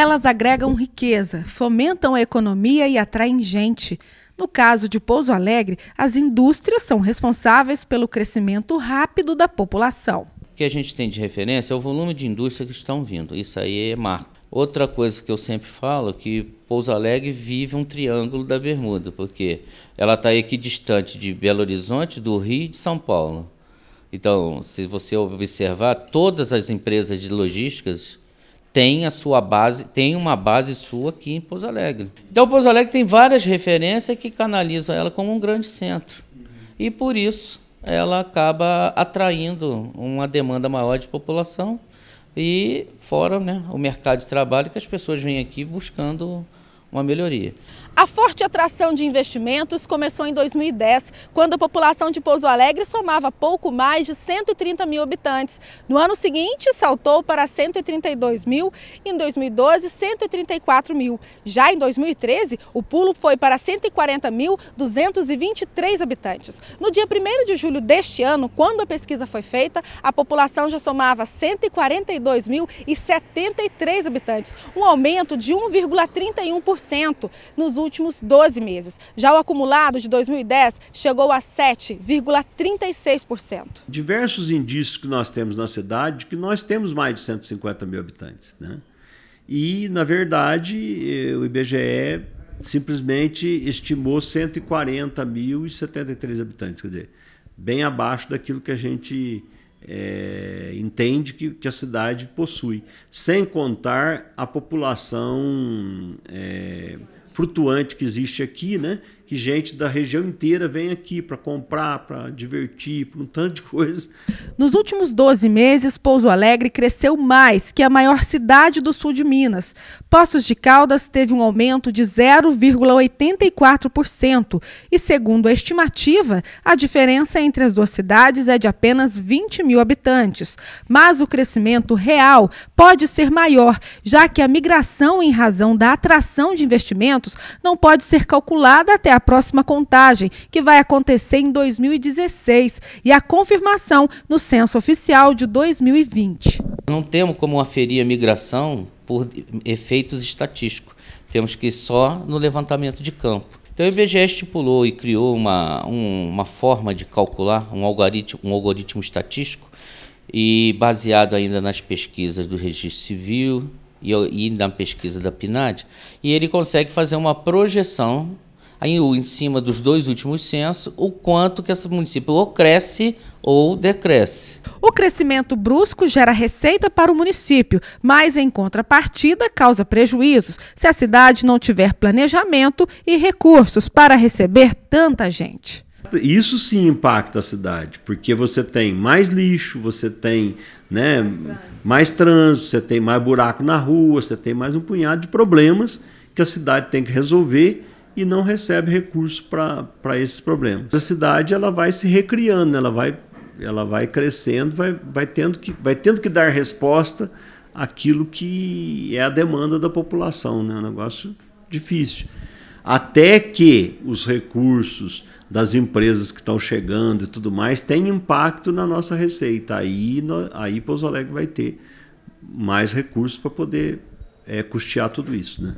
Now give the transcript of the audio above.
Elas agregam riqueza, fomentam a economia e atraem gente. No caso de Pouso Alegre, as indústrias são responsáveis pelo crescimento rápido da população. O que a gente tem de referência é o volume de indústria que estão vindo. Isso aí é marco. Outra coisa que eu sempre falo é que Pouso Alegre vive um triângulo da Bermuda, porque ela está equidistante de Belo Horizonte, do Rio e de São Paulo. Então, se você observar, todas as empresas de logísticas tem a sua base, tem uma base sua aqui em Pouso Alegre. Então Pouso Alegre tem várias referências que canalizam ela como um grande centro. E por isso ela acaba atraindo uma demanda maior de população e fora né, o mercado de trabalho que as pessoas vêm aqui buscando uma melhoria. A forte atração de investimentos começou em 2010, quando a população de Pouso Alegre somava pouco mais de 130 mil habitantes. No ano seguinte, saltou para 132 mil, em 2012, 134 mil. Já em 2013, o pulo foi para 140.223 habitantes. No dia 1 de julho deste ano, quando a pesquisa foi feita, a população já somava 142.073 habitantes, um aumento de 1,31% nos últimos últimos 12 meses. Já o acumulado de 2010 chegou a 7,36%. Diversos indícios que nós temos na cidade que nós temos mais de 150 mil habitantes. Né? E, na verdade, eh, o IBGE simplesmente estimou 140 mil e 73 habitantes, quer dizer, bem abaixo daquilo que a gente é, entende que, que, a cidade possui, sem contar a população é, flutuante que existe aqui, né? que gente da região inteira vem aqui para comprar, para divertir, para um tanto de coisa. Nos últimos 12 meses, Pouso Alegre cresceu mais que a maior cidade do sul de Minas. Poços de Caldas teve um aumento de 0,84% e, segundo a estimativa, a diferença entre as duas cidades é de apenas 20 mil habitantes. Mas o crescimento real pode ser maior, já que a migração em razão da atração de investimentos não pode ser calculada até a a próxima contagem, que vai acontecer em 2016, e a confirmação no censo oficial de 2020. Não temos como aferir a migração por efeitos estatísticos. Temos que ir só no levantamento de campo. Então o IBGE estipulou e criou uma, um, uma forma de calcular um algoritmo, um algoritmo estatístico e baseado ainda nas pesquisas do registro civil e, e na pesquisa da PNAD, e ele consegue fazer uma projeção aí em cima dos dois últimos censos, o quanto que esse município ou cresce ou decresce. O crescimento brusco gera receita para o município, mas em contrapartida causa prejuízos se a cidade não tiver planejamento e recursos para receber tanta gente. Isso sim impacta a cidade, porque você tem mais lixo, você tem né, mais trânsito, você tem mais buraco na rua, você tem mais um punhado de problemas que a cidade tem que resolver e não recebe recursos para esses problemas. A cidade ela vai se recriando, ela vai, ela vai crescendo, vai, vai, tendo que, vai tendo que dar resposta àquilo que é a demanda da população. Né? É né? um negócio difícil. Até que os recursos das empresas que estão chegando e tudo mais têm impacto na nossa receita. Aí, no, aí Pouso Alegre vai ter mais recursos para poder é, custear tudo isso. Né?